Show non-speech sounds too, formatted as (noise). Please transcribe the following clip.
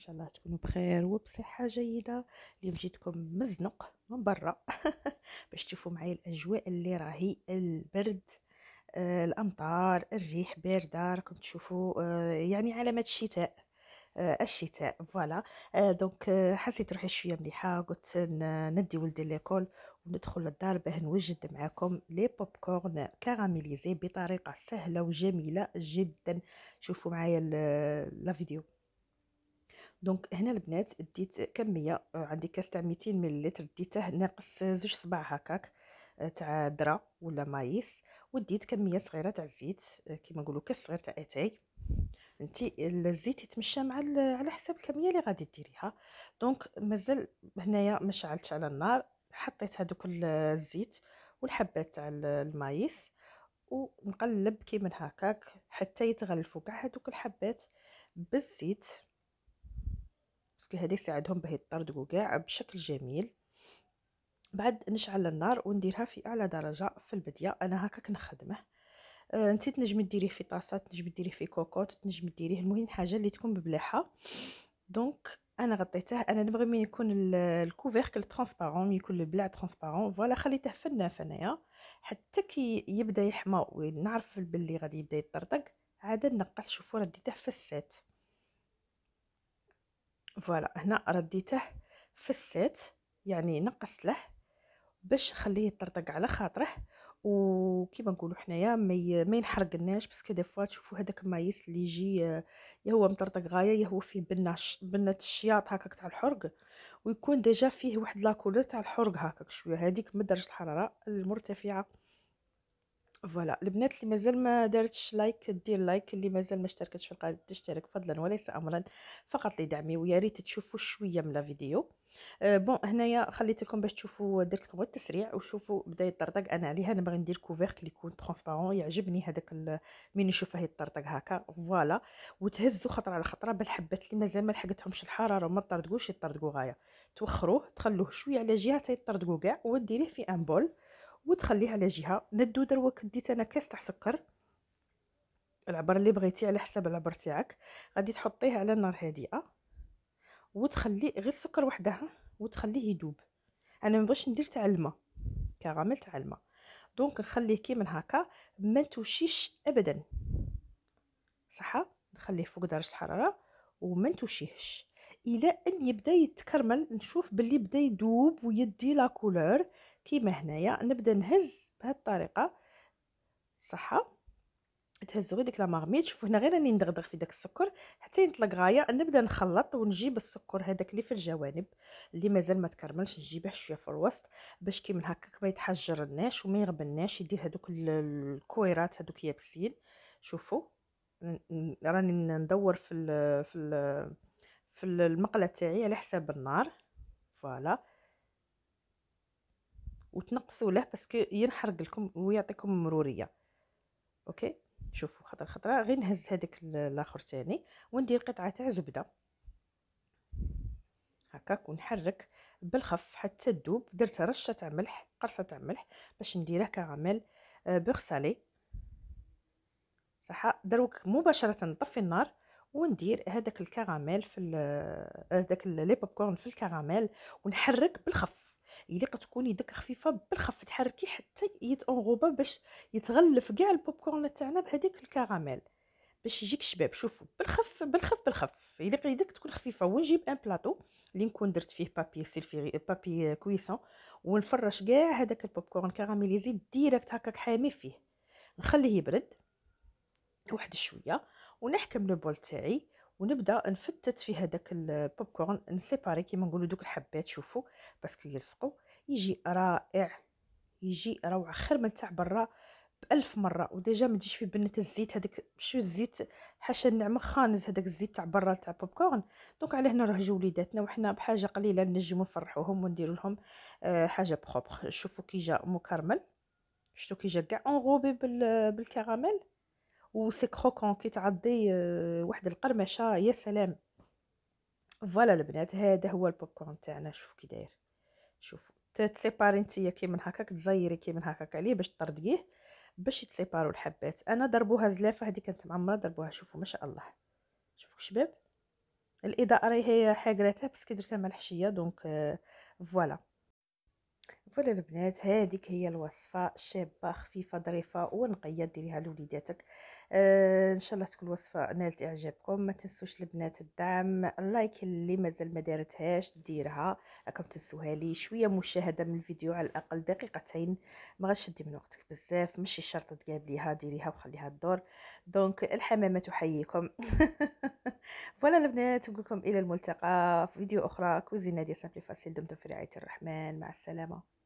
شاء الله تكونوا بخير وبصحه جيده اليوم جيتكم مزنق من برا (laughs) باش تشوفوا معايا الاجواء اللي راهي البرد آه الامطار الريح بارده راكم تشوفوا آه يعني علامات الشتاء آه الشتاء فوالا آه، دونك آه، حسيت روحي شويه مليحه قلت ندي ولدي ليكول وندخل للدار باه نوجد معكم لي بوب كورن كاراميليزي بطريقه سهله وجميله جدا شوفوا معايا لا فيديو دونك هنا البنات ديت كميه آه، عندي كاس تاع 200 مليلتر ديته ناقص آه، زوج صباع هكاك آه، تاع ذره ولا مايس وديت كميه صغيره تاع الزيت كيما نقولوا كاس صغير تاع اتاي انت الزيت يتمشى مع على حسب الكميه اللي غادي ديريها دونك مازال هنايا ما شعلتش على النار حطيت هذوك الزيت والحبات تاع المايس ونقلب كيما هكاك حتى يتغلفوا كاع هذوك الحبات بالزيت باسكو هذا يساعدهم باه يطردوا كاع بشكل جميل بعد نشعل النار ونديرها في اعلى درجه في البديه انا هكاك نخدمه آه انت تنجمي ديريه في طاسه تنجمي ديريه في كوكوط تنجمي ديريه المهم حاجه اللي تكون ببلاحه دونك انا غطيته انا نبغي من يكون الكوفيركل ترانسبارون يكون البلاع ترونسبارون فوالا خليته في الناف انايا حتى كي يبدا يحمى ونعرف باللي غادي يبدا يطرطق عاد نقص شوفوا رديته في السات فوالا هنا رديته في السيت يعني نقص له باش نخليه يطرطق على خاطره وكيما نقولوا حنايا ما ما ينحرقناش باسكو دي فوا تشوفوا هذاك المايس اللي يجي يا هو مطرطق غايه يا هو فيه بنه بنه الشياط هكاك تاع الحرق ويكون ديجا فيه واحد لاكولور تاع الحرق هكاك شويه هذيك من درجه الحراره المرتفعه فوالا البنات اللي مازال ما دارتش لايك دير لايك اللي مازال ما اشتركتش في القناه تشترك فضلا وليس امرا فقط لدعمي ويا ريت تشوفوا شويه من لا فيديو أه بون هنايا خليت لكم باش تشوفوا درت لكم التسريع وشوفوا بدا يطرطق انا عليها انا باغي ندير كوفيرك اللي يكون ترونسبارون يعجبني هذاك من نشوفه يطرطق هكا فوالا وتهزوا خطره على خطره بالحبات اللي مازال ما لحقتهمش الحراره وما طردقوش يطردقوا غايه توخروه تخلوه شويه على جهه يطردقوا كاع وديريه في ان بول وتخليه على جهه ندو دروك كديت انا كاس تاع سكر العبر اللي بغيتي على حسب العبر تاعك غادي تحطيه على نار هادئه وتخلي غير السكر وحده وتخليه يدوب انا ما بغيتش ندير تاع الماء كراميل تاع الماء دونك نخليه كي من هكا ما توشيش ابدا صح نخليه فوق درجه الحراره وما توشيهش الى ان يبدا يتكرمل نشوف باللي بدا يدوب ويدي لا كولور كيما هنايا نبدا نهز بهذه الطريقه صحه تهزوا غير ديك لا مارميت شوفوا هنا غير راني ندغدغ في داك السكر حتى يطلق غايه نبدا نخلط ونجيب السكر هذاك اللي في الجوانب اللي مازال ما تكرملش نجيبه شويه في الوسط باش كي من هكاك ما يتحجرناش وما يغبناش يدير هذوك الكويرات هذوك يابسين شوفوا راني ندور في ال في ال في المقله تاعي على حساب النار فوالا وتنقصوا له باسكو ينحرق لكم ويعطيكم مروريه اوكي شوفوا خطره خطره غير نهز هذاك الاخر تاني وندير قطعه تاع زبده هكاك ونحرك بالخف حتى تذوب درت رشه تاع ملح قرصه تاع ملح باش نديره كراميل آه، بغسالي صح دروك مباشره نطفي النار وندير هذاك الكراميل في آه، هذاك لي بوب كورن في الكراميل ونحرك بالخف الا كتكون يدك خفيفه بالخف تحركي حتى يتانغوبا باش يتغلف كاع البوب كورن تاعنا بهذيك الكراميل باش يجيك شباب شوفوا بالخف بالخف بالخف الا يدك تكون خفيفه ونجيب ان بلاطو اللي نكون درت فيه بابي سيلفي بابي كويسون ونفرش كاع هذاك البوب كورن كراميليزي ديريكت هكاك حامي فيه نخليه يبرد واحد شويه ونحكم لو بول تاعي ونبدا نفتت في هذاك البوب كورن نسيباري كيما نقولوا دوك الحبات شوفوا باسكو يلصقوا يجي رائع يجي روعه خير من تاع برا بألف مرة وديجا ما تجيش في بنة الزيت هذاك شو الزيت حاشا النعمة خانز هذاك الزيت تاع برا تاع بوب كورن دونك على هنا نرهجو وليداتنا وحنا بحاجة قليلة نجمو نفرحوهم ونديروا لهم آه حاجة بروبر شوفوا كي جا مكرمل شفتوا كي جا كاع انغوبي بالكراميل وسي كروكون كي تعضي واحد القرمشه يا سلام فوالا البنات هذا هو البوب كورن تاعنا شوفوا كي داير شوفوا تسيباري نتيا كي من هكاك تزيري كي من هكاك عليه باش تطرديه باش يتسيباروا الحبات انا ضربوها زلافه هذه كانت معمره ضربوها شوفوا ما شاء الله شوفوا شباب الاضاءه راهي هي حاقراتها كي درتها مع الحشيه دونك فوالا فوالا البنات هذيك هي الوصفه شابه خفيفه ظريفه ونقيه ديريها لوليداتك آه، ان شاء الله تكون الوصفه نالت اعجابكم ما تنسوش البنات الدعم اللايك اللي مازال ما دارتهاش ديرها راكم تنسوها لي شويه مشاهده من الفيديو على الاقل دقيقتين ما غاش تدي من وقتك بزاف ماشي شرط تقابليها ليها ديريها وخليها تدور دونك الحمامه تحييكم (laughs) فوالا البنات نقول لكم الى الملتقى في فيديو اخرى كوزينه ديال سامبلي فاسيل دمتم في رعايه الرحمن مع السلامه